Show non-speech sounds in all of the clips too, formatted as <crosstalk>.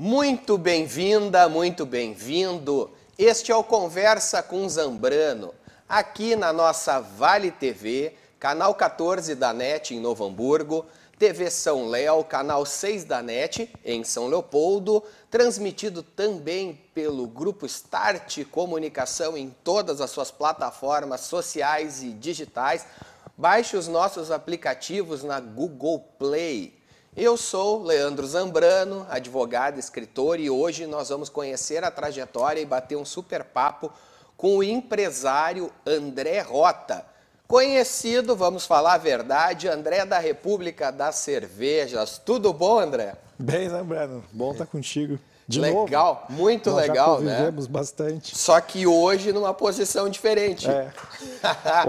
Muito bem-vinda, muito bem-vindo. Este é o Conversa com Zambrano, aqui na nossa Vale TV, canal 14 da NET em Novo Hamburgo, TV São Léo, canal 6 da NET em São Leopoldo, transmitido também pelo grupo Start Comunicação em todas as suas plataformas sociais e digitais. Baixe os nossos aplicativos na Google Play eu sou Leandro Zambrano, advogado, escritor, e hoje nós vamos conhecer a trajetória e bater um super papo com o empresário André Rota. Conhecido, vamos falar a verdade, André da República das Cervejas. Tudo bom, André? Bem, Zambrano, bom estar é. tá contigo. De legal, novo, muito nós legal, já né? convivemos né? bastante. Só que hoje numa posição diferente. É.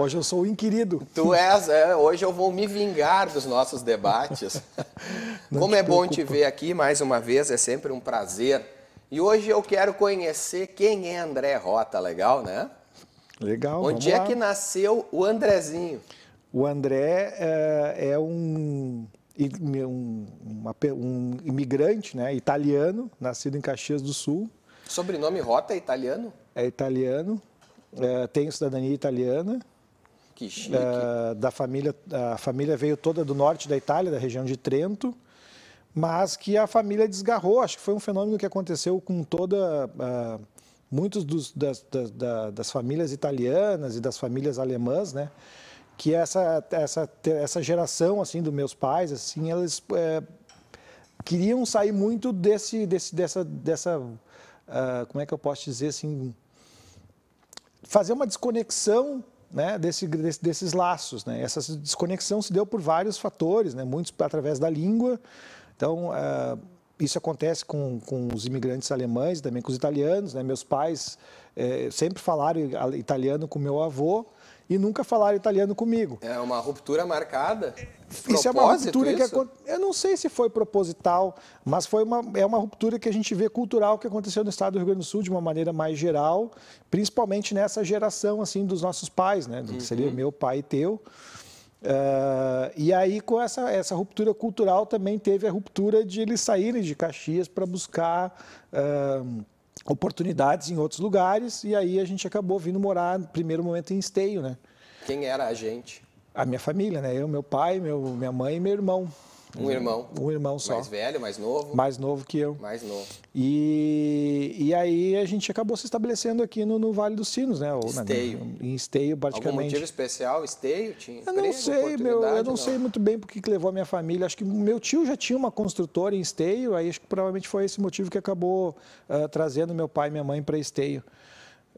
<laughs> Hoje eu sou o inquirido. tu és, é, hoje eu vou me vingar dos nossos debates. <laughs> Não Como é preocupa. bom te ver aqui mais uma vez, é sempre um prazer. E hoje eu quero conhecer quem é André Rota, legal, né? Legal. Onde é lá. que nasceu o Andrezinho? O André é, é um um, uma, um imigrante né, italiano, nascido em Caxias do Sul. Sobrenome Rota é italiano? É italiano, é, tem cidadania italiana. Que chique. É, da família, a família veio toda do norte da Itália, da região de Trento, mas que a família desgarrou. Acho que foi um fenômeno que aconteceu com toda. Uh, muitos dos, das, das, das famílias italianas e das famílias alemãs, né? que essa, essa, essa geração assim dos meus pais, assim, eles é, queriam sair muito desse, desse dessa, dessa uh, como é que eu posso dizer assim, fazer uma desconexão né, desse, desse, desses laços. Né? Essa desconexão se deu por vários fatores, né? muitos através da língua. Então, uh, isso acontece com, com os imigrantes alemães, também com os italianos. Né? Meus pais eh, sempre falaram italiano com meu avô, e nunca falaram italiano comigo. É uma ruptura marcada? Propósito, isso é uma ruptura isso? que aconteceu. Eu não sei se foi proposital, mas foi uma, é uma ruptura que a gente vê cultural que aconteceu no estado do Rio Grande do Sul de uma maneira mais geral, principalmente nessa geração assim dos nossos pais, né? Do que seria uhum. meu pai e teu. Uh, e aí, com essa, essa ruptura cultural, também teve a ruptura de eles saírem de Caxias para buscar. Uh, oportunidades em outros lugares e aí a gente acabou vindo morar, no primeiro momento, em Esteio, né? Quem era a gente? A minha família, né? Eu, meu pai, meu, minha mãe e meu irmão. Um uhum. irmão. Um irmão só. Mais velho, mais novo? Mais novo que eu. Mais novo. E, e aí a gente acabou se estabelecendo aqui no, no Vale dos Sinos, né? né esteio. em Esteio, praticamente. Algum motivo especial? Esteio? Tinha eu não sei, meu. Eu não, não, sei muito bem porque que levou a minha família. Acho que meu tio já tinha uma construtora em Esteio, aí acho que provavelmente foi esse motivo que acabou uh, trazendo meu pai e minha mãe para Esteio.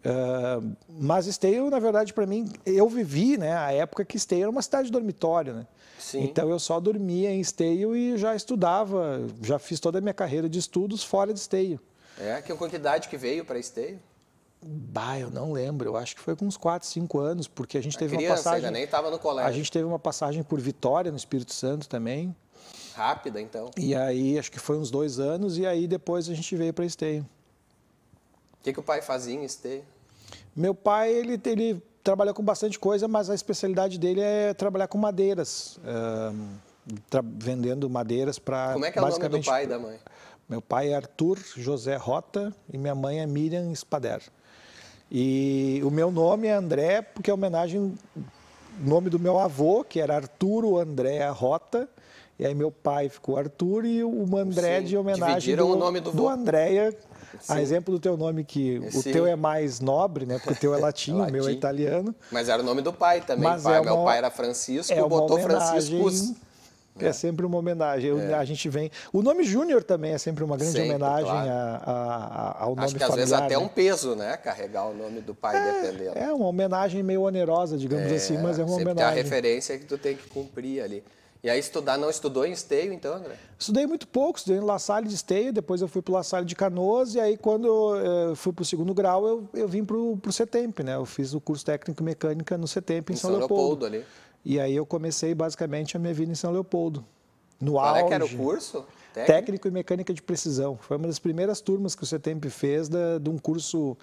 Uh, mas Esteio, na verdade, para mim, eu vivi né, a época que Esteio era uma cidade de dormitório. Né? Sim. Então eu só dormia em Esteio e já estudava, já fiz toda a minha carreira de estudos fora de Esteio. É, que quantidade que veio para Esteio? Bah, eu não lembro, eu acho que foi com uns 4, 5 anos, porque a gente a ah, teve criança, uma passagem. nem estava no colégio. A gente teve uma passagem por Vitória, no Espírito Santo também. Rápida, então. E aí, acho que foi uns dois anos, e aí depois a gente veio para Esteio. O que, que o pai fazia em esteio? Meu pai, ele, ele trabalhou com bastante coisa, mas a especialidade dele é trabalhar com madeiras, vendendo madeiras para... Como é que é o nome do pai e da mãe? Meu pai é Arthur José Rota e minha mãe é Miriam Spader. E o meu nome é André, porque é homenagem nome do meu avô, que era Arturo André Rota. E aí meu pai ficou Arthur e o André Sim, de homenagem do, o nome do, do Andréia, a exemplo do teu nome, que Esse... o teu é mais nobre, né? Porque o teu é <laughs> latim, o meu é italiano. Mas era o nome do pai também. Mas pai, é uma... Meu pai era Francisco, é botou homenagem... É. é sempre uma homenagem. É. A gente vem. O nome Júnior também é sempre uma grande sempre, homenagem claro. a, a, a, ao nome Acho que familiar, às vezes até né? um peso, né? Carregar o nome do pai, é, dependendo. É uma homenagem meio onerosa, digamos é, assim, mas é uma sempre homenagem. Tem a referência que tu tem que cumprir ali. E aí estudar, não estudou em Esteio, então, André? Estudei muito pouco, estudei no La Salle de Esteio, depois eu fui para o La Salle de Canoas, e aí quando eu fui para o segundo grau, eu, eu vim para o CETEMP, né? Eu fiz o curso técnico mecânica no CETEMP, em, em São, São Leopoldo. Leopoldo. ali. E aí eu comecei, basicamente, a minha vida em São Leopoldo, no Qual auge. Qual é era o curso? Técnico? técnico? e mecânica de precisão. Foi uma das primeiras turmas que o CETEMP fez da, de um curso uh,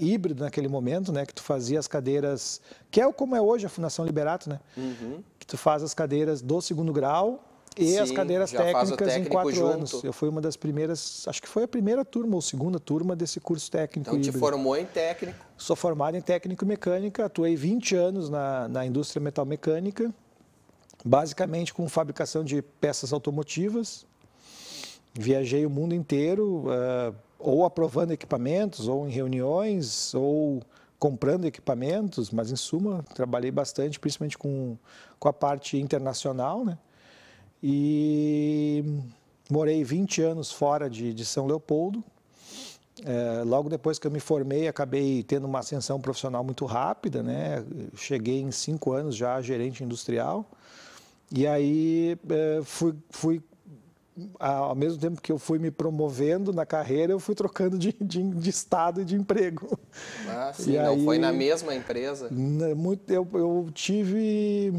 híbrido naquele momento, né? Que tu fazia as cadeiras, que é como é hoje a Fundação Liberato, né? Uhum Tu faz as cadeiras do segundo grau e Sim, as cadeiras técnicas em quatro junto. anos. Eu fui uma das primeiras, acho que foi a primeira turma ou segunda turma desse curso técnico. Então, híbrido. te formou em técnico? Sou formado em técnico e mecânica, atuei 20 anos na, na indústria metalmecânica, basicamente com fabricação de peças automotivas. Viajei o mundo inteiro, uh, ou aprovando equipamentos, ou em reuniões, ou comprando equipamentos, mas em suma, trabalhei bastante, principalmente com, com a parte internacional, né? E morei 20 anos fora de, de São Leopoldo. É, logo depois que eu me formei, acabei tendo uma ascensão profissional muito rápida, né? Cheguei em cinco anos já gerente industrial. E aí é, fui, fui ao mesmo tempo que eu fui me promovendo na carreira, eu fui trocando de, de, de estado e de emprego. Ah, <laughs> sim, e não aí, foi na mesma empresa? Muito, eu, eu tive...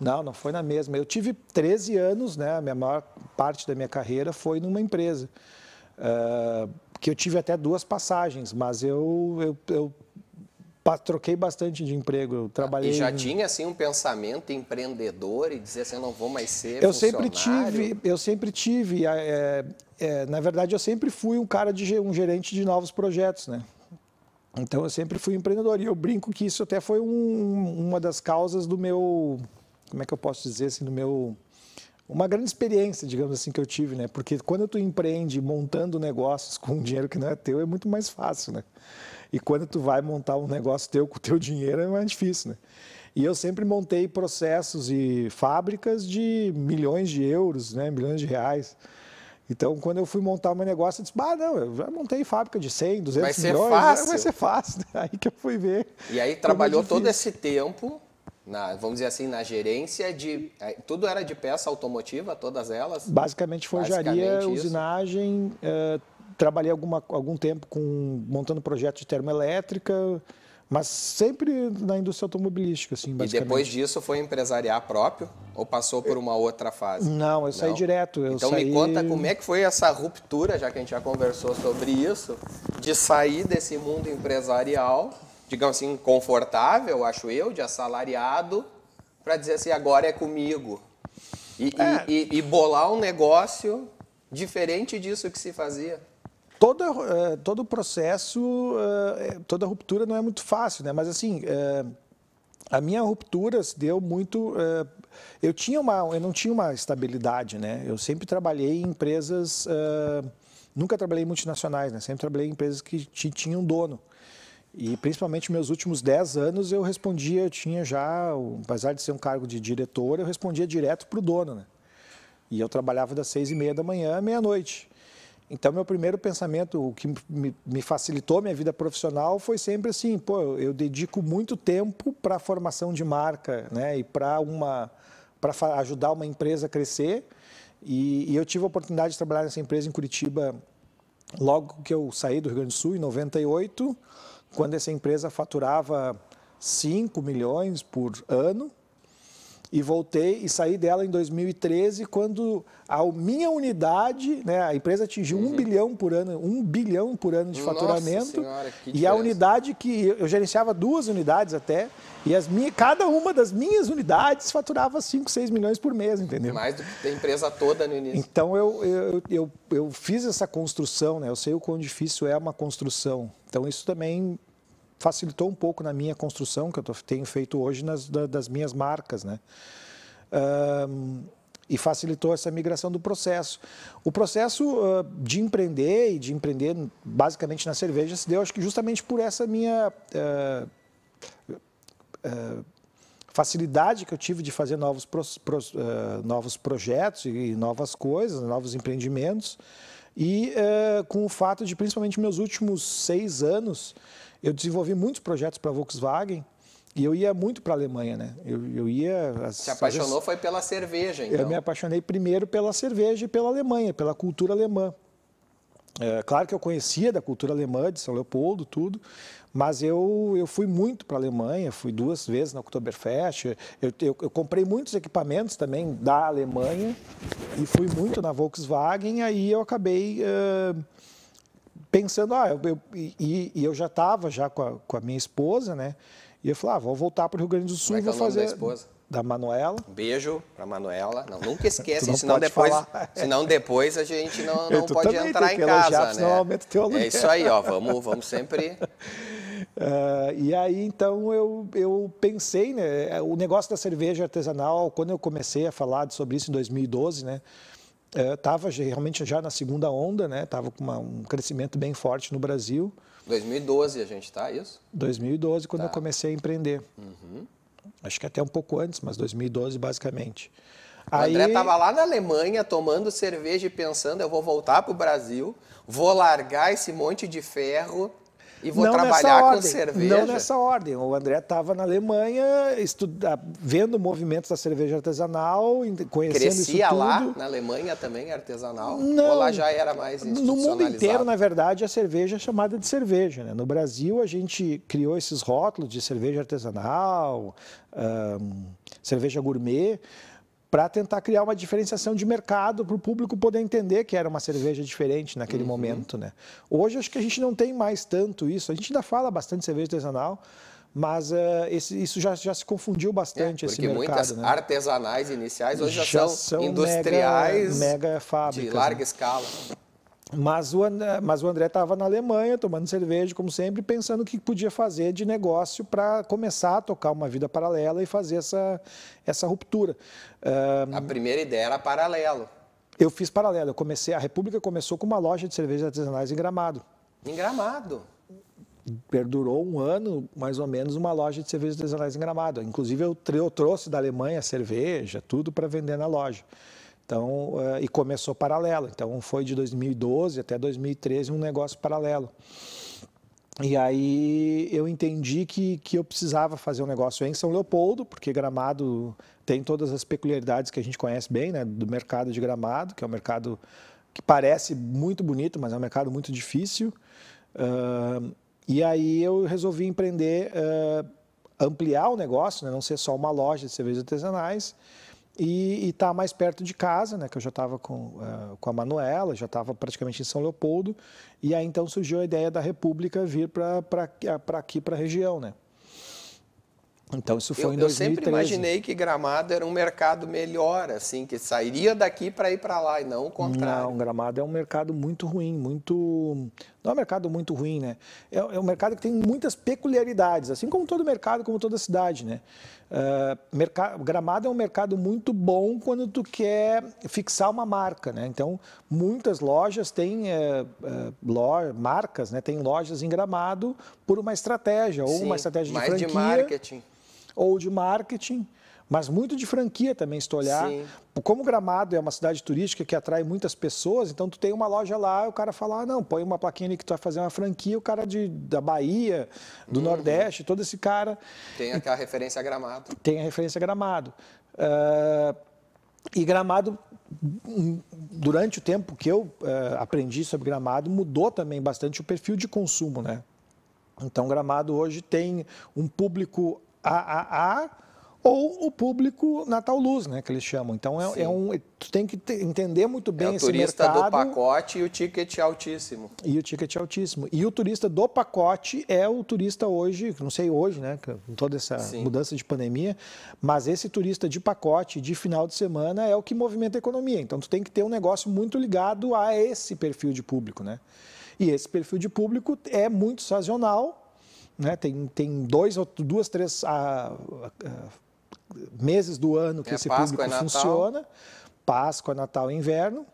Não, não foi na mesma. Eu tive 13 anos, né? A minha maior parte da minha carreira foi numa empresa. Uh, que eu tive até duas passagens, mas eu, eu, eu troquei bastante de emprego, eu trabalhei. E já tinha assim um pensamento empreendedor e dizer assim, eu não vou mais ser eu Sempre tive, eu sempre tive, é, é, na verdade eu sempre fui um cara de um gerente de novos projetos, né? Então eu sempre fui empreendedor e eu brinco que isso até foi um, uma das causas do meu, como é que eu posso dizer assim, do meu uma grande experiência, digamos assim, que eu tive, né? Porque quando tu empreende montando negócios com um dinheiro que não é teu, é muito mais fácil, né? E quando tu vai montar um negócio teu com o teu dinheiro é mais difícil, né? E eu sempre montei processos e fábricas de milhões de euros, né, milhões de reais. Então, quando eu fui montar meu negócio, eu disse, ah, não, eu já montei fábrica de 100, 200 vai ser milhões, né? fácil. vai ser fácil. Né? Aí que eu fui ver. E aí trabalhou todo esse tempo, na, vamos dizer assim, na gerência de... Eh, tudo era de peça automotiva, todas elas? Basicamente forjaria, Basicamente usinagem, uh, trabalhei alguma, algum tempo com montando projetos de termoelétrica, mas sempre na indústria automobilística, assim, E depois disso foi empresariar próprio ou passou por uma outra fase? Não, eu Não. saí direto. Eu então saí... me conta como é que foi essa ruptura, já que a gente já conversou sobre isso, de sair desse mundo empresarial, digamos assim, confortável, acho eu, de assalariado, para dizer assim, agora é comigo. E, é. E, e, e bolar um negócio diferente disso que se fazia. Todo, uh, todo o processo, uh, toda ruptura não é muito fácil, né? Mas assim, uh, a minha ruptura se deu muito. eu tinha uma, eu não tinha uma estabilidade, né? Eu sempre trabalhei em empresas, nunca trabalhei em multinacionais, né? Sempre trabalhei em empresas que tinham dono. E principalmente meus últimos 10 anos eu respondia, eu tinha já, apesar de ser um cargo de diretor, eu respondia direto para o dono, né? E eu trabalhava das seis e meia da manhã à meia-noite. Então, meu primeiro pensamento, o que me facilitou minha vida profissional, foi sempre assim: pô, eu dedico muito tempo para a formação de marca, né? E para uma para ajudar uma empresa a crescer. E, e, eu tive a oportunidade de trabalhar nessa empresa em Curitiba logo que eu saí do Rio Grande do Sul, em 98, quando essa empresa faturava 5 milhões por ano e voltei e saí dela em 2013, quando a minha unidade, né, a empresa atingiu uhum. bilhão por ano, um bilhão por ano de Nossa faturamento. e a unidade que eu gerenciava duas unidades até, e as minha, cada uma das minhas unidades faturava 5, 6 milhões por mês, entendeu? Mais do que a empresa toda no início. Então eu, eu, eu, eu fiz essa construção, né? Eu sei o quão difícil é uma construção. Então isso também facilitou um pouco na minha construção, que eu tenho feito hoje nas, das minhas marcas, né? Um, e facilitou essa migração do processo. O processo uh, de empreender e de empreender basicamente na cerveja se deu, acho que justamente por essa minha uh, uh, facilidade que eu tive de fazer novos, novos projetos e, e, novas coisas, novos empreendimentos. E com o fato de, principalmente, meus últimos seis anos, eu desenvolvi muitos projetos para a Volkswagen, e eu ia muito para a Alemanha, né? Eu, eu ia. As, Se apaixonou foi pela cerveja, então? Eu me apaixonei primeiro pela cerveja e pela Alemanha, pela cultura alemã. É, claro que eu conhecia da cultura alemã, de São Leopoldo, tudo, mas eu, eu fui muito para a Alemanha, fui duas vezes na Oktoberfest, eu, eu, eu, comprei muitos equipamentos também da Alemanha e fui muito na Volkswagen, aí eu acabei. Uh, pensando, ah, eu, eu e, e, eu já estava já com a, com a, minha esposa, né? E eu falei, ah, vou voltar para o Rio Grande do Sul, Como é vou é fazer. Da, esposa? da Manuela. Um beijo para Manuela. Não, nunca <laughs> esquece, não senão depois, senão depois a gente não, <laughs> não pode entrar em casa, né? aumenta o teu é aluguel. É isso aí, ó, <laughs> vamos, vamos sempre Uh, e aí, então, eu, eu pensei, né, é, o negócio da cerveja artesanal, quando eu comecei a falar sobre isso em 2012, né, estava é, realmente já na segunda onda, né? Estava com uma, um crescimento bem forte no Brasil. 2012 a gente tá, é isso? 2012, quando tá. eu comecei a empreender. Uhum. Acho que até um pouco antes, mas 2012 basicamente. O Aí... André estava lá na Alemanha tomando cerveja e pensando, eu vou voltar para o Brasil, vou largar esse monte de ferro e vou não trabalhar com cerveja. Não nessa ordem. O André estava na Alemanha estuda, ah, vendo movimentos da cerveja artesanal, conhecendo Crescia isso tudo. lá na Alemanha também artesanal? Não, ou lá já era mais No mundo inteiro, na verdade, a cerveja é chamada de cerveja. Né? No Brasil, a gente criou esses rótulos de cerveja artesanal, hum, cerveja gourmet, para tentar criar uma diferenciação de mercado para o público poder entender que era uma cerveja diferente naquele uhum. momento, né? Hoje acho que a gente não tem mais tanto isso. A gente ainda fala bastante cerveja artesanal, mas uh, esse, isso já, já se confundiu bastante é, esse mercado. Porque muitas né? artesanais iniciais hoje já, já são, são, industriais, mega, mega fábricas, de larga né? escala. Mas o, André, mas o André estava na Alemanha, tomando cerveja, como sempre, pensando o que podia fazer de negócio para começar a tocar uma vida paralela e fazer essa, essa ruptura. Um, a primeira ideia era paralelo. Eu fiz paralelo. Eu comecei, a República começou com uma loja de cervejas artesanais em Gramado. Em Gramado? perdurou um ano, mais ou menos, uma loja de cervejas artesanais em Gramado. Inclusive, eu, eu trouxe da Alemanha cerveja, tudo para vender na loja. Então, eh, e começou paralelo. Então, foi de 2012 até 2013 um negócio paralelo. E aí eu entendi que, que eu precisava fazer um negócio em São Leopoldo, porque Gramado tem todas as peculiaridades que a gente conhece bem, né? Do mercado de Gramado, que é um mercado que parece muito bonito, mas é um mercado muito difícil. Uh, e aí eu resolvi empreender, uh, ampliar o negócio, né? não ser só uma loja de cervejas artesanais, e estar tá mais perto de casa, né? Que eu já estava com, uh, com a Manuela, já estava praticamente em São Leopoldo. E aí então surgiu a ideia da República vir para eh, aqui, para a região, né? Então isso foi eu, em 2013. Eu sempre imaginei que Gramado era um mercado melhor, assim, que sairia daqui para ir para lá e não o contrário. Não, Gramado é um mercado muito ruim, muito não é um mercado muito ruim, né? É, é um mercado que tem muitas peculiaridades, assim como todo mercado, como toda cidade, né? Uh, ah, mercado, Gramado é um mercado muito bom quando tu quer fixar uma marca, né? Então, muitas lojas têm é, marcas, né? Tem lojas em Gramado por uma estratégia, ou Sim, uma estratégia de mais franquia. de marketing. Ou de marketing mas muito de franquia também, se tu olhar. Sim. Como Gramado é uma cidade turística que atrai muitas pessoas, então tu tem uma loja lá, o cara fala, ah, não, põe uma plaquinha ali que tu vai fazer uma franquia, o cara de, da Bahia, do uhum. Nordeste, todo esse cara... Tem aquela referência a Gramado. Tem a referência a Gramado. Uh, e Gramado hum, durante o tempo que eu uh, aprendi sobre gramado, mudou também bastante o perfil de consumo, né? Então, gramado hoje tem um público AAA, ou o público Natal Luz, né, que eles chamam. Então é, é um, tu tem que entender muito bem é o esse turista mercado. do pacote e o ticket altíssimo. E o ticket altíssimo. E o turista do pacote é o turista hoje, não sei hoje, né, com toda essa Sim. mudança de pandemia, mas esse turista de pacote de final de semana é o que movimenta a economia. Então tu tem que ter um negócio muito ligado a esse perfil de público, né? E esse perfil de público é muito sazonal, né? Tem, tem dois, duas, três a, ah, a, ah, meses do ano que é, esse Páscoa, público é funciona, Páscoa, Natal e Inverno,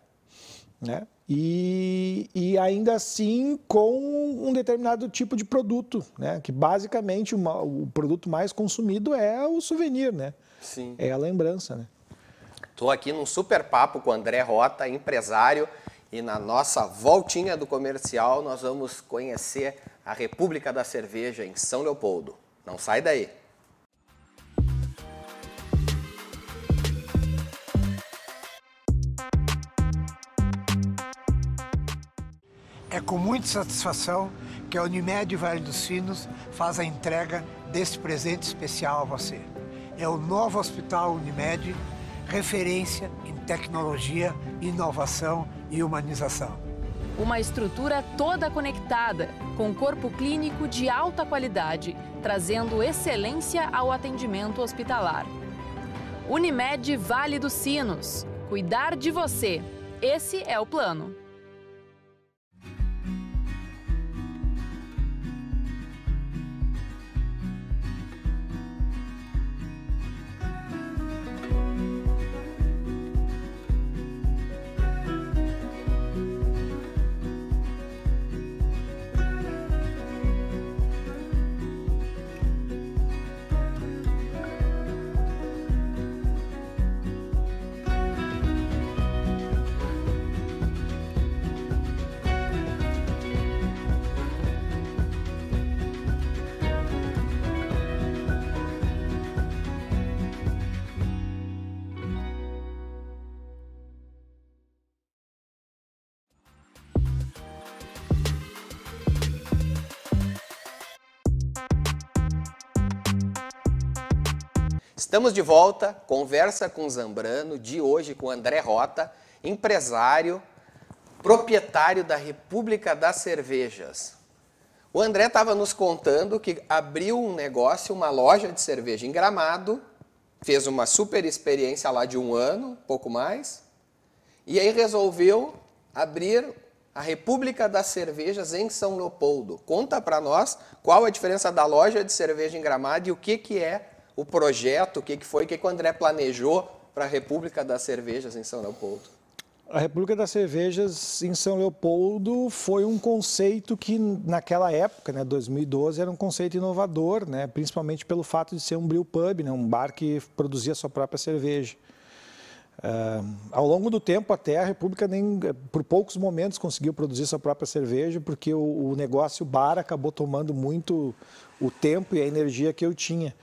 né? E, e, ainda assim com um determinado tipo de produto, né? Que basicamente uma, o produto mais consumido é o souvenir, né? Sim. É a lembrança, né? Estou aqui num super papo com o André Rota, empresário, e na nossa voltinha do comercial nós vamos conhecer a República da Cerveja em São Leopoldo. Não sai daí! É com muita satisfação que a Unimed Vale dos Sinos faz a entrega deste presente especial a você. É o novo Hospital Unimed, referência em tecnologia, inovação e humanização. Uma estrutura toda conectada, com corpo clínico de alta qualidade, trazendo excelência ao atendimento hospitalar. Unimed Vale dos Sinos. Cuidar de você. Esse é o plano. Estamos de volta, conversa com Zambrano, de hoje com André Rota, empresário, proprietário da República das Cervejas. O André estava nos contando que abriu um negócio, uma loja de cerveja em Gramado, fez uma super experiência lá de um ano, pouco mais, e aí resolveu abrir a República das Cervejas em São Leopoldo. Conta para nós qual a diferença da loja de cerveja em Gramado e o que, que é o projeto, o que, que foi, o que, que o André planejou para a República das Cervejas em São Leopoldo? A República das Cervejas em São Leopoldo foi um conceito que naquela época, né, 2012, era um conceito inovador, né, principalmente pelo fato de ser um brew pub, né, um bar que produzia sua própria cerveja. Uh, ao longo do tempo, até a República nem por poucos momentos conseguiu produzir sua própria cerveja, porque o, o negócio bar acabou tomando muito o tempo e a energia que eu tinha.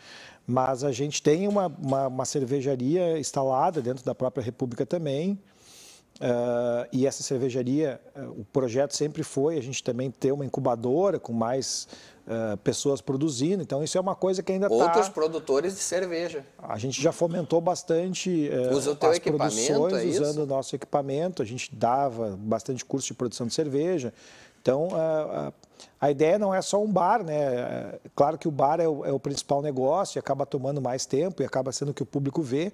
Mas a gente tem uma, uma, uma cervejaria instalada dentro da própria República também. Uh, e essa cervejaria, uh, o projeto sempre foi a gente também ter uma incubadora com mais uh, pessoas produzindo. Então, isso é uma coisa que ainda está... Outros tá... produtores de cerveja. A gente já fomentou bastante Usa o teu as é produções é usando o nosso equipamento. A gente dava bastante curso de produção de cerveja. Então, a, a, a, ideia não é só um bar, né? Claro que o bar é o, é o principal negócio e acaba tomando mais tempo e acaba sendo o que o público vê,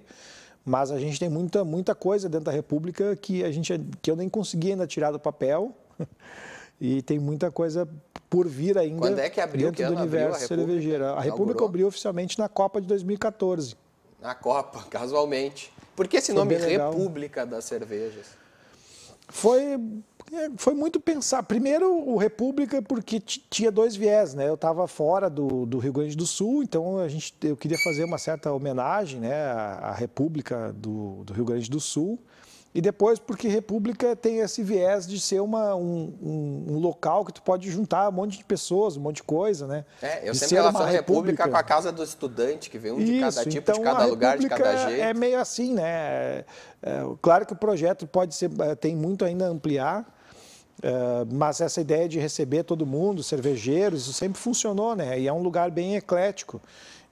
mas a gente tem muita, muita coisa dentro da República que, a gente, que eu nem consegui ainda tirar do papel <laughs> e tem muita coisa por vir ainda Quando é que abriu, dentro que do universo a cervejeiro. A República abriu oficialmente na Copa de 2014. Na Copa, <laughs> casualmente. Por que esse Foi nome República das Cervejas? Foi é, foi muito pensar. Primeiro, o República, porque tinha dois viés, né? Eu estava fora do, do, Rio Grande do Sul, então a gente, eu queria fazer uma certa homenagem né, à, à República do, do, Rio Grande do Sul. E depois, porque República tem esse viés de ser uma, um, um, um local que tu pode juntar um monte de pessoas, um monte de coisa, né? É, eu de sempre relaciono república, com a casa do estudante, que vem um de Isso, tipo, então cada tipo, então, de cada lugar, de cada jeito. É meio assim, né? É, é claro que o projeto pode ser, é, tem muito ainda a ampliar, eh, mas essa ideia de receber todo mundo, cervejeiros, isso sempre funcionou, né? E é um lugar bem eclético.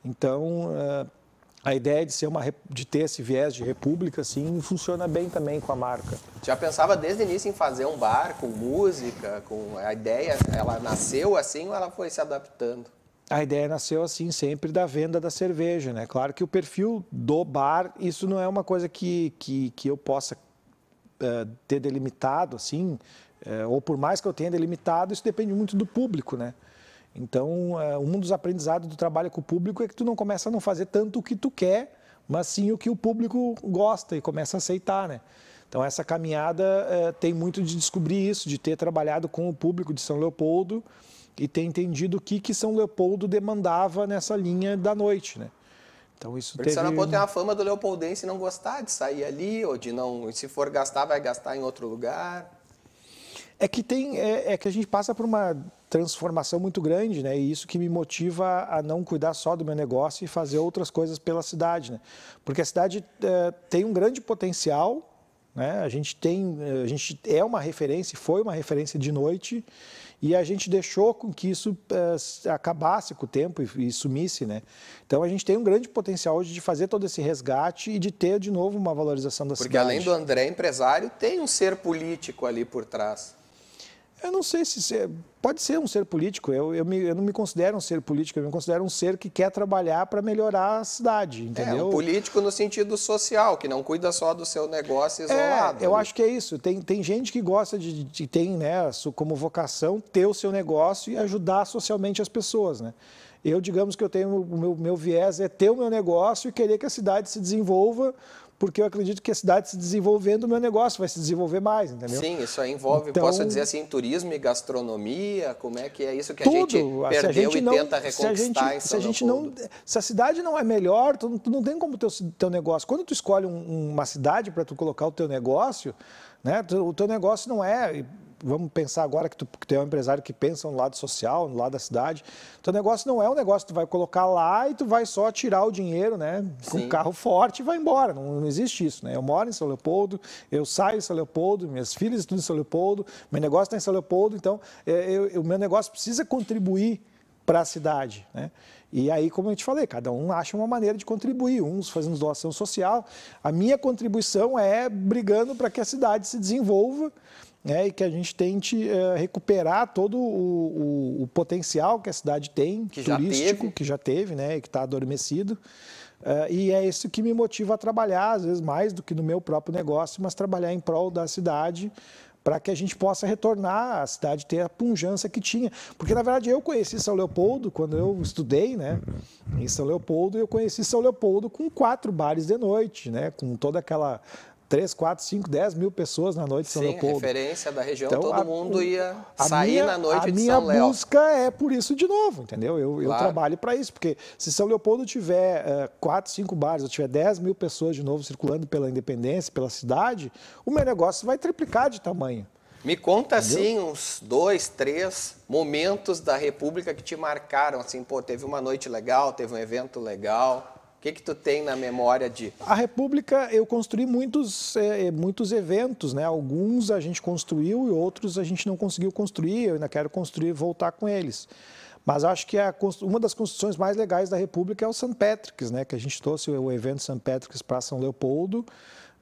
Então, eh, a ideia de ser uma de ter esse viés de república assim funciona bem também com a marca já pensava desde o início em fazer um bar com música com a ideia ela nasceu assim ou ela foi se adaptando a ideia nasceu assim sempre da venda da cerveja né claro que o perfil do bar isso não é uma coisa que que, que eu possa uh, ter delimitado assim é, ou por mais que eu tenha delimitado, isso depende muito do público, né? Então, é, um dos aprendizados do trabalho com o público é que tu não começa a não fazer tanto o que tu quer, mas sim o que o público gosta e começa a aceitar, né? Então, essa caminhada é, tem muito de descobrir isso, de ter trabalhado com o público de São Leopoldo e ter entendido o que, que São Leopoldo demandava nessa linha da noite, né? Então isso Porque teve... São Leopoldo tem a fama do leopoldense não gostar de sair ali, ou de não, se for gastar, vai gastar em outro lugar. É que tem, é, é, que a gente passa por uma transformação muito grande, né? E isso que me motiva a não cuidar só do meu negócio e fazer outras coisas pela cidade, né? Porque a cidade é, tem um grande potencial, né? A gente tem, é, a gente é uma referência, foi uma referência de noite e a gente deixou com que isso é, acabasse com o tempo e, e, sumisse, né? Então a gente tem um grande potencial hoje de fazer todo esse resgate e de ter de novo uma valorização da Porque cidade. Porque além do André empresário, tem um ser político ali por trás. Eu não sei se ser, pode ser um ser político. Eu, eu, me, eu, não me considero um ser político, eu me considero um ser que quer trabalhar para melhorar a cidade, entendeu? É, um político no sentido social, que não cuida só do seu negócio é, isolado. É, eu né? acho que é isso. Tem, tem gente que gosta de, de tem né, como vocação ter o seu negócio e ajudar socialmente as pessoas, né? Eu, digamos que eu tenho o meu, meu viés é ter o meu negócio e querer que a cidade se desenvolva porque eu acredito que a cidade se desenvolvendo, o meu negócio vai se desenvolver mais, entendeu? Sim, isso aí envolve, então, posso dizer assim, turismo e gastronomia, como é que é isso que tudo, a gente perdeu a gente e tenta reconquistar se a gente, se a gente não, Se a cidade não é melhor, tu, tu não tem como ter o teu negócio. Quando tu escolhe um, uma cidade para tu colocar o teu negócio, né, tu, o teu negócio não é vamos pensar agora que tu, que tu é um empresário que pensa no lado social, no lado da cidade. Teu negócio não é um negócio que tu vai colocar lá e tu vai só tirar o dinheiro, né? Com um carro forte e vai embora. Não, não, existe isso, né? Eu moro em São Leopoldo, eu saio em São Leopoldo, minhas filhas estudam em São Leopoldo, meu negócio está em São Leopoldo, então o é, meu negócio precisa contribuir para a cidade, né? E aí, como eu te falei, cada um acha uma maneira de contribuir, uns fazendo doação social. A minha contribuição é brigando para que a cidade se desenvolva né, e que a gente tente eh, recuperar todo o, o, o, potencial que a cidade tem, que turístico, que já teve, né, e que está adormecido. Uh, e é isso que me motiva a trabalhar, às vezes mais do que no meu próprio negócio, mas trabalhar em prol da cidade para que a gente possa retornar à cidade, ter a punjança que tinha. Porque, na verdade, eu conheci São Leopoldo quando eu estudei né, em São Leopoldo, eu conheci São Leopoldo com quatro bares de noite, né, com toda aquela 3, 4, 5, 10 mil pessoas na noite de São Sim, Leopoldo. referência da região, então, todo a, mundo ia sair minha, na noite de São A minha busca é por isso de novo, entendeu? Eu, claro. eu trabalho para isso, porque se São Leopoldo tiver uh, 4, 5 bares, ou tiver 10 mil pessoas de novo circulando pela Independência, pela cidade, o meu negócio vai triplicar de tamanho. Me conta, entendeu? assim, uns dois, três momentos da República que te marcaram, assim, pô, teve uma noite legal, teve um evento legal que, que tu tem na memória de. A República, eu construí muitos, é, é, muitos eventos, né? Alguns a gente construiu e outros a gente não conseguiu construir. Eu ainda quero construir e voltar com eles. Mas acho que a, uma das construções mais legais da República é o St. Patrick's, né? Que a gente trouxe o evento St. Patrick's para São Leopoldo.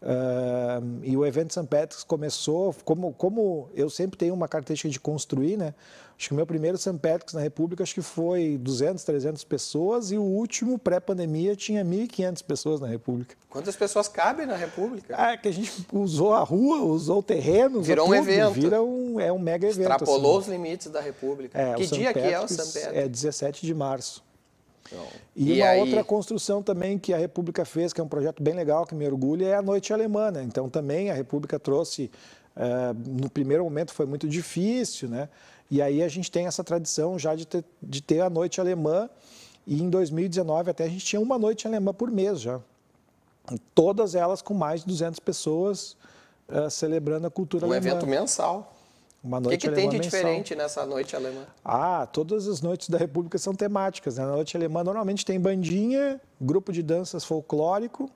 Uh, e o evento St. Patrick's começou, como, como eu sempre tenho uma característica de construir, né? Acho que o meu primeiro St. Patrick's na República acho que foi 200, 300 pessoas e o último pré-pandemia tinha 1.500 pessoas na República. Quantas pessoas cabem na República? Ah, é que a gente usou a rua, usou o terreno, virou um evento. Vira um, é um mega evento. Extrapolou assim. os limites da República. É, que dia que é o St. Patrick's? É 17 de março. Então, e, e, uma aí... outra construção também que a República fez, que é um projeto bem legal, que me orgulha, é a Noite Alemã. Né? Então, também a República trouxe, uh, no primeiro momento foi muito difícil, né? e aí a gente tem essa tradição já de ter, de ter a Noite Alemã, e em 2019 até a gente tinha uma Noite Alemã por mês já. Todas elas com mais de 200 pessoas uh, celebrando a cultura um alemã. Um evento mensal. Uma noite o que, que tem de mensal. diferente nessa noite alemã? Ah, todas as noites da República são temáticas. Né? Na noite alemã normalmente tem bandinha, grupo de danças folclórico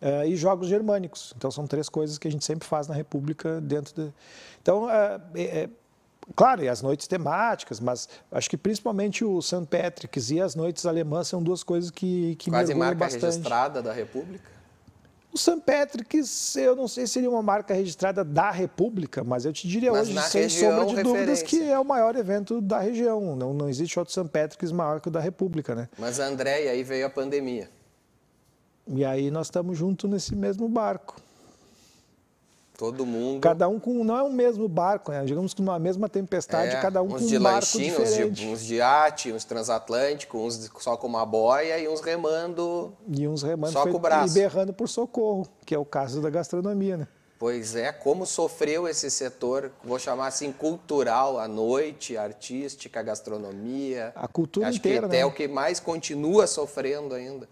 uh, e jogos germânicos. Então são três coisas que a gente sempre faz na República dentro de... Então, uh, é, é, claro, e as noites temáticas, mas acho que principalmente o St. Patrick's e as noites alemãs são duas coisas que, que Quase marca bastante. registrada da República? O St. Patrick's, eu não sei se seria uma marca registrada da República, mas eu te diria mas hoje, sem sombra de referência. dúvidas, que é o maior evento da região. Não, não existe outro St. Patrick's maior que o da República, né? Mas, André, e aí veio a pandemia. E aí nós estamos juntos nesse mesmo barco. Todo mundo. Cada um com. Não é o mesmo barco, né? Digamos que numa mesma tempestade, é, cada um com um barco diferente. Uns de, uns de iate, uns transatlântico, uns só com uma boia e uns remando. E uns remando só com o braço. E berrando por socorro, que é o caso da gastronomia, né? Pois é, como sofreu esse setor, vou chamar assim, cultural, à noite, artística, gastronomia. A cultura Acho inteira, que né? é o que mais continua sofrendo ainda.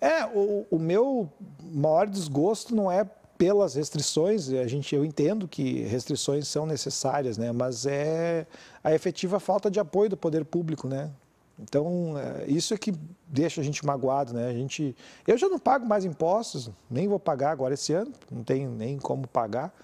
É, o, o meu maior desgosto não é pelas restrições, a gente, eu entendo que restrições são necessárias, né? mas é a efetiva falta de apoio do poder público, né? Então, é, isso é que deixa a gente magoado, né? A gente, eu já não pago mais impostos, nem vou pagar agora esse ano, não tem nem como pagar.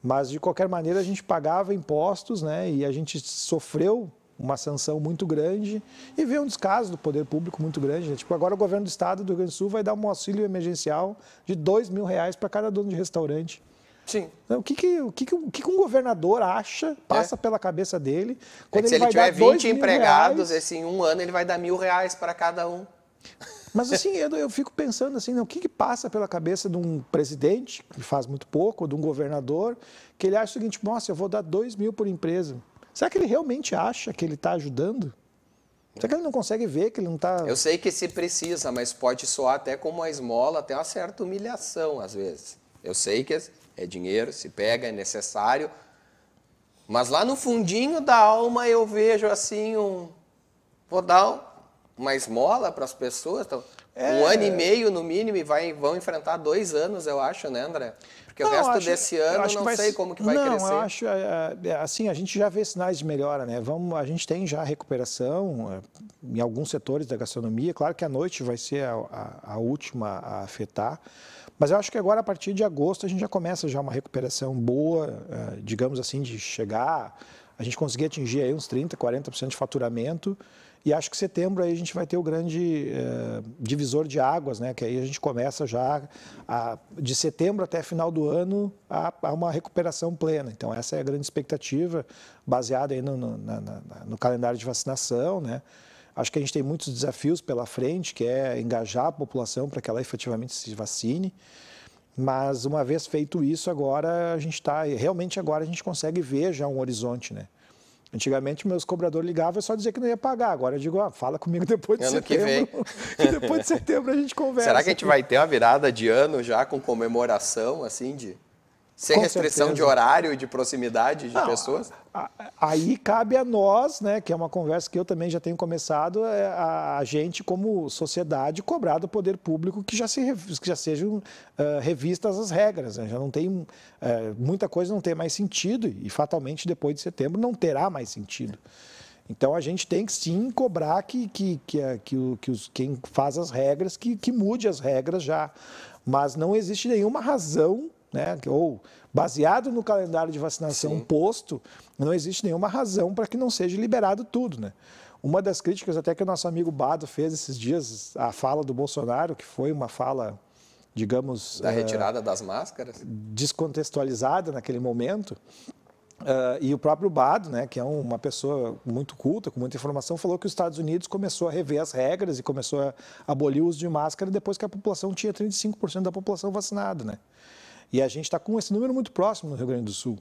Mas, de qualquer maneira, a gente pagava impostos, né? E a gente sofreu uma sanção muito grande e vê um descaso do poder público muito grande. Né? Tipo, agora o governo do estado do Rio Grande do Sul vai dar um auxílio emergencial de dois mil reais para cada dono de restaurante. Sim. Então, o que, que, o que, o que, um governador acha, passa é. pela cabeça dele, é quando é ele, ele vai dar 20 empregados, esse, em um ano ele vai dar mil reais para cada um. Mas assim, eu, eu fico pensando assim, né, o que, que passa pela cabeça de um presidente, que faz muito pouco, ou de um governador, que ele acha o seguinte, nossa, eu vou dar dois mil por empresa. Será que ele realmente acha que ele está ajudando? Será que ele não consegue ver que ele não está. Eu sei que se precisa, mas pode soar até como uma esmola, até uma certa humilhação, às vezes. Eu sei que é dinheiro, se pega, é necessário. Mas lá no fundinho da alma eu vejo assim um. Vou dar uma esmola para as pessoas. Então, é... Um ano e meio, no mínimo, e vai, vão enfrentar dois anos, eu acho, né, André? Porque não, o resto acho, desse ano não vai... sei como que vai não, crescer. Não, eu acho, é, é, é, assim, a gente já vê sinais de melhora, né? Vamos, a gente tem já recuperação em alguns setores da gastronomia. Claro que a noite vai ser a, a, a última a afetar, mas eu acho que agora, a partir de agosto, a gente já começa já uma recuperação boa, digamos assim, de chegar... A gente conseguir atingir aí uns 30%, 40% de faturamento e acho que setembro aí a gente vai ter o grande eh, divisor de águas, né? Que aí a gente começa já a, de setembro até final do ano a, a, uma recuperação plena. Então essa é a grande expectativa, baseada aí no, no, na, na, no calendário de vacinação, né? Acho que a gente tem muitos desafios pela frente, que é engajar a população para que ela efetivamente se vacine. Mas uma vez feito isso, agora a gente está realmente agora a gente consegue ver já um horizonte, né? Antigamente, meus cobradores ligavam e é só dizia que não ia pagar. Agora eu digo, ah, fala comigo depois de ano setembro. <laughs> Que, e depois de setembro a gente <laughs> conversa. Será que a gente vai ter uma virada de ano já com comemoração, assim, de sem Com restrição certeza. de horário e de proximidade de Não, pessoas? Aí cabe a nós, né, que é uma conversa que eu também já tenho começado, é, a, gente como sociedade cobrar do poder público que já, se, que já sejam uh, revistas as regras. Né? Já não tem, uh, muita coisa não tem mais sentido e fatalmente depois de setembro não terá mais sentido. Então a gente tem que sim cobrar que, que, que, é, que, que os, quem faz as regras, que, que mude as regras já. Mas não existe nenhuma razão né, ou baseado no calendário de vacinação Sim. posto, não existe nenhuma razão para que não seja liberado tudo, né? Uma das críticas até que o nosso amigo Bado fez esses dias, a fala do Bolsonaro, que foi uma fala, digamos... Da eh, retirada uh, das máscaras? Descontextualizada naquele momento. Uh, e o próprio Bado, né, que é uma pessoa muito culta, com muita informação, falou que os Estados Unidos começou a rever as regras e começou a abolir o uso de máscara depois que a população tinha 35% da população vacinada, né? E a gente está com esse número muito próximo no Rio Grande do Sul.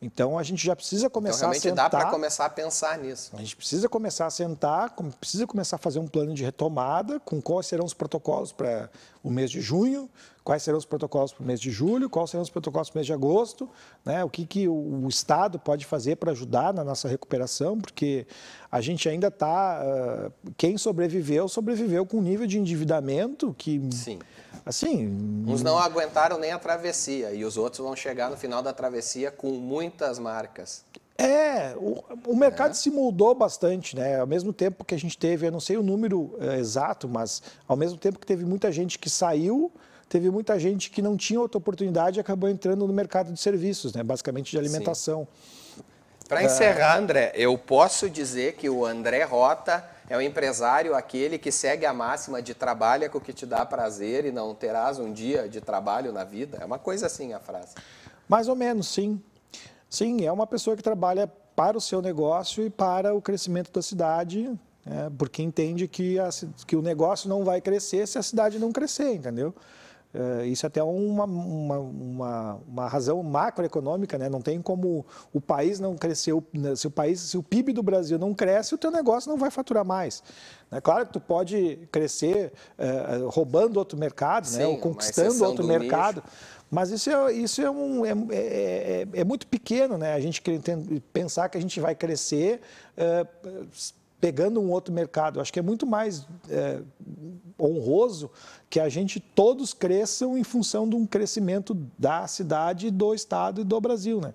Então a gente já precisa então, começar então, realmente a sentar. dá para começar a pensar nisso. A gente precisa começar a sentar, precisa começar a fazer um plano de retomada, com quais serão os protocolos para o mês de junho, quais serão os protocolos para o mês de julho, quais serão os protocolos para o mês de agosto, né? o que, que o Estado pode fazer para ajudar na nossa recuperação, porque a gente ainda está. Uh, ah, quem sobreviveu, sobreviveu com um nível de endividamento que. Sim. Assim. Uns não aguentaram nem a travessia e os outros vão chegar no final da travessia com muitas marcas. É, o, o mercado é. se moldou bastante, né? Ao mesmo tempo que a gente teve, eu não sei o número é, exato, mas ao mesmo tempo que teve muita gente que saiu teve muita gente que não tinha outra oportunidade e acabou entrando no mercado de serviços, né? basicamente de alimentação. Para encerrar, André, eu posso dizer que o André Rota é o um empresário aquele que segue a máxima de trabalha com o que te dá prazer e não terás um dia de trabalho na vida? É uma coisa assim a frase. Mais ou menos, sim. Sim, é uma pessoa que trabalha para o seu negócio e para o crescimento da cidade, né? porque entende que, a, que o negócio não vai crescer se a cidade não crescer, entendeu? Eh, isso é até é uma, uma, uma, uma, razão macroeconômica, né? Não tem como o país não crescer, né? se o país, se o PIB do Brasil não cresce, o teu negócio não vai faturar mais. É claro que tu pode crescer eh, eh, roubando outro mercado, né? Sim, né? Ou conquistando outro mercado. Mas isso, é, isso é, um, é, é, é, é muito pequeno, né? A gente pensar que a gente vai crescer pegando um outro mercado. Eu acho que é muito mais é, honroso que a gente todos cresçam em função de um crescimento da cidade, do estado e do Brasil, né?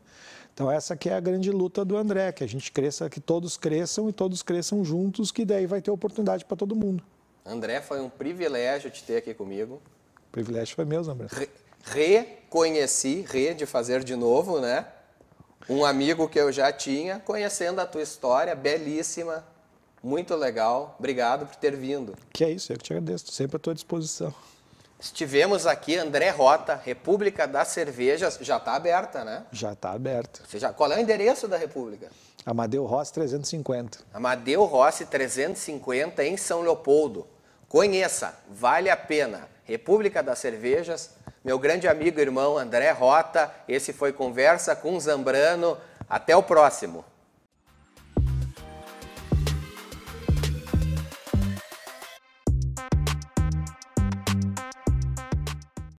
Então essa que é a grande luta do André, que a gente cresça, que todos cresçam e todos cresçam juntos, que daí vai ter oportunidade para todo mundo. André, foi um privilégio te ter aqui comigo. O privilégio foi meu, André. Re reconheci, re de fazer de novo, né? Um amigo que eu já tinha, conhecendo a tua história belíssima, muito legal. Obrigado por ter vindo. Que é isso, eu que te agradeço. Sempre à tua disposição. Estivemos aqui, André Rota, República das Cervejas, já está aberta, né? Já está aberta. Você já... Qual é o endereço da República? Amadeu Rossi 350. Amadeu Rossi 350, em São Leopoldo. Conheça, vale a pena. República das Cervejas, meu grande amigo e irmão André Rota, esse foi Conversa com Zambrano. Até o próximo.